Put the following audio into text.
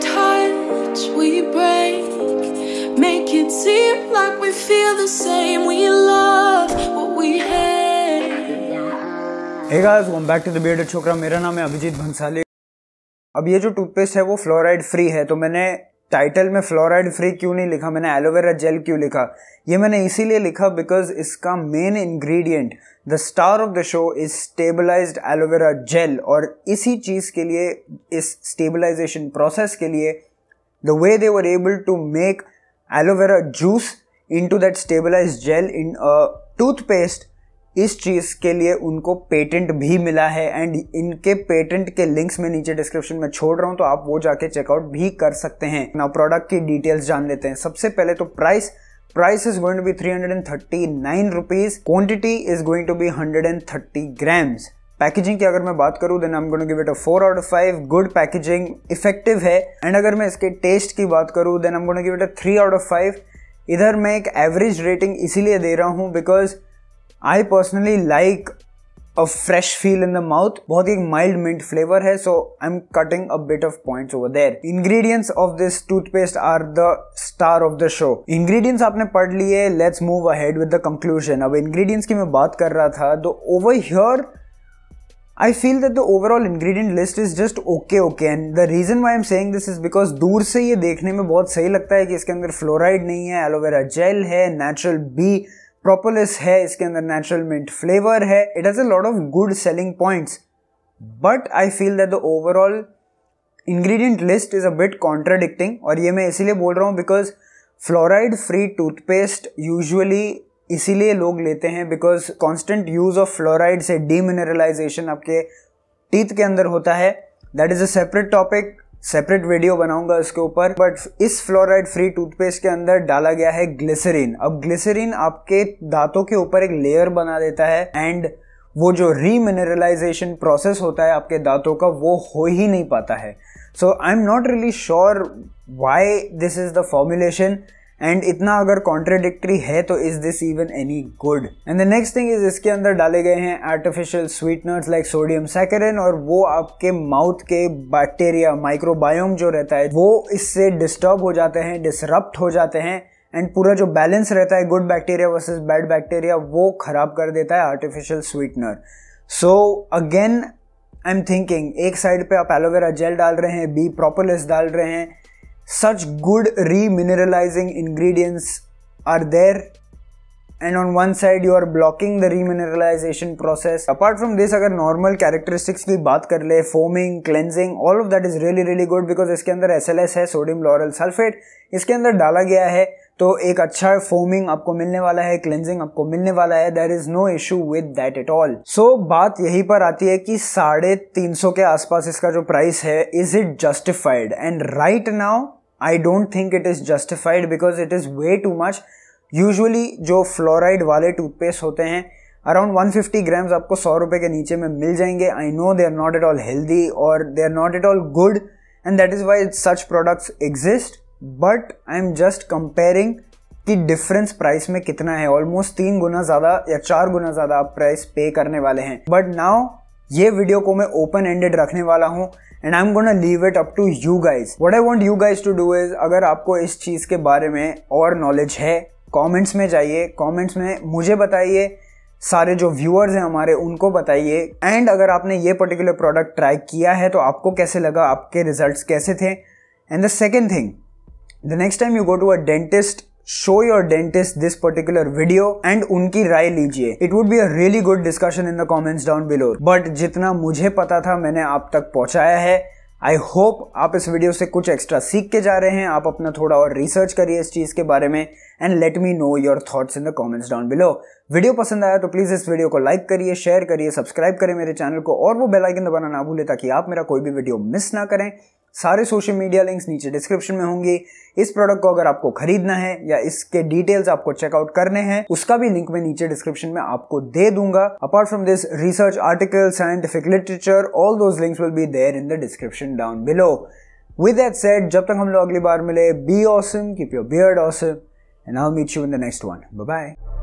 touch, we break. Make it seem like we feel the same. We love what we hate. Hey guys, welcome back to the Bearded Chokra. My name is Abhijit Bhansali. अब ये जो toothpaste है वो fluoride free है तो मैंने title में fluoride free क्यों नहीं लिखा मैंने एलोवेरा जेल क्यों लिखा ये मैंने इसीलिए लिखा बिकॉज इसका main ingredient the star of the show is stabilized aloe vera gel और इसी चीज़ के लिए इस स्टेबलाइजेशन प्रोसेस के लिए the way they were able to make aloe vera juice into that stabilize gel in toothpaste इस चीज़ के लिए उनको पेटेंट भी मिला है एंड इनके पेटेंट के लिंक्स मैं नीचे डिस्क्रिप्शन में छोड़ रहा हूँ तो आप वो जाके चेकआउट भी कर सकते हैं ना प्रोडक्ट की डिटेल्स जान लेते हैं सबसे पहले तो price price is going to be three hundred and thirty nine rupees quantity is going to be hundred and thirty grams packaging की अगर मैं बात करूं then I am going give it a four out of five good packaging effective है and अगर मैं इसके taste की बात करूं then I am going give it a three out of five इधर मैं एक एवरेज रेटिंग इसीलिए दे रहा हूं because I personally like a fresh feel in the mouth बहुत ही माइल्ड मिंट फ्लेवर है so I am cutting a bit of point over there ingredients of this toothpaste are the star of the show ingredients आपने पढ़ लिए let's move ahead with the conclusion अब ingredients की मैं बात कर रहा था तो over here I feel that the overall ingredient list is just okay okay and the reason why I'm saying this is because दूर से ये देखने में बहुत सही लगता है कि इसके अंदर फ्लोराइड नहीं है एलोवेरा जेल है नेचुरल बी प्रोपोलिस है इसके अंदर नेचुरल मिंट फ्लेवर है it has a lot of good selling points but I feel that the overall ingredient list is a bit contradicting और ये मैं इसीलिए बोल रहा हूँ because fluoride free toothpaste usually इसीलिए लोग लेते हैं because constant use of fluoride से डीमिनरलाइजेशन आपके टीथ के अंदर होता है that is a separate topic separate video बनाऊंगा इसके ऊपर बट इस फ्लोराइड फ्री टूथपेस्ट के अंदर डाला गया है ग्लिसरीन अब ग्लिसरीन आपके दांतों के ऊपर एक लेयर बना देता है एंड वो जो रीमिनरलाइजेशन प्रोसेस होता है आपके दांतों का वो हो ही नहीं पाता है so I am not really sure why this is the formulation and इतना अगर कॉन्ट्रेडिक्ट्री है तो is this even any good and the next thing is इसके अंदर डाले गए हैं artificial sweeteners like sodium saccharin और वो आपके माउथ के बैक्टीरिया माइक्रोबायोम जो रहता है वो इससे डिस्टर्ब हो जाते हैं डिसरप्ट हो जाते हैं एंड पूरा जो बैलेंस रहता है good bacteria versus bad bacteria वो खराब कर देता है artificial sweetener so again I am thinking एक साइड पे आप एलोवेरा जेल डाल रहे हैं बी प्रोपोलिस डाल रहे हैं such good remineralizing ingredients are there and on one side you are blocking the remineralization process apart from this agar normal characteristics ki baat kar le foaming cleansing all of that is really really good because iske andar sls hai sodium lauryl sulfate iske andar dala gaya hai तो एक अच्छा foaming आपको मिलने वाला है cleansing आपको मिलने वाला है there is no issue with that at all so बात यही पर आती है कि साढ़े तीन सौ के आसपास इसका जो प्राइस है is it justified and right now I don't think it is justified because it is way too much usually जो फ्लोराइड वाले टूथपेस्ट होते हैं अराउंड 150 ग्राम्स आपको सौ रुपए के नीचे में मिल जाएंगे I know they are not at all healthy और they are not at all good and that is why such products exist but I am just comparing कि डिफरेंस प्राइस में कितना है ऑलमोस्ट तीन गुना ज़्यादा या चार गुना ज़्यादा आप प्राइस पे करने वाले हैं बट नाउ ये वीडियो को मैं ओपन एंडेड रखने वाला हूँ and I am gonna leave it up to you guys what I want you guys to do is अगर आपको इस चीज़ के बारे में और नॉलेज है कॉमेंट्स में जाइए कॉमेंट्स में मुझे बताइए सारे जो व्यूअर्स हैं हमारे उनको बताइए एंड अगर आपने ये पर्टिकुलर प्रोडक्ट ट्राई किया है तो आपको कैसे लगा आपके रिजल्ट्स कैसे थे and the second thing the next time you go to a dentist show your dentist this particular video and उनकी राय लीजिए it would be a really good discussion in the comments down below but जितना मुझे पता था मैंने आप तक पहुंचाया है आई होप आप इस वीडियो से कुछ एक्स्ट्रा सीख के जा रहे हैं आप अपना थोड़ा और रिसर्च करिए इस चीज़ के बारे में and let me know your thoughts in the comments down below video पसंद आया तो प्लीज़ इस वीडियो को लाइक करिए शेयर करिए सब्सक्राइब करें मेरे चैनल को और वो बेल आइकन दबाना ना भूलें ताकि आप मेरा कोई भी वीडियो मिस ना करें सारे सोशल मीडिया लिंक्स नीचे डिस्क्रिप्शन में होंगे इस प्रोडक्ट को अगर आपको खरीदना है या इसके डिटेल्स आपको चेकआउट करने हैं उसका भी लिंक मैं नीचे डिस्क्रिप्शन में आपको दे दूंगा apart from this research article scientific literature all those links will be there in the description down below with that said जब तक हम लोग अगली बार मिले be awesome keep your beard awesome and I meet you in the next one bye bye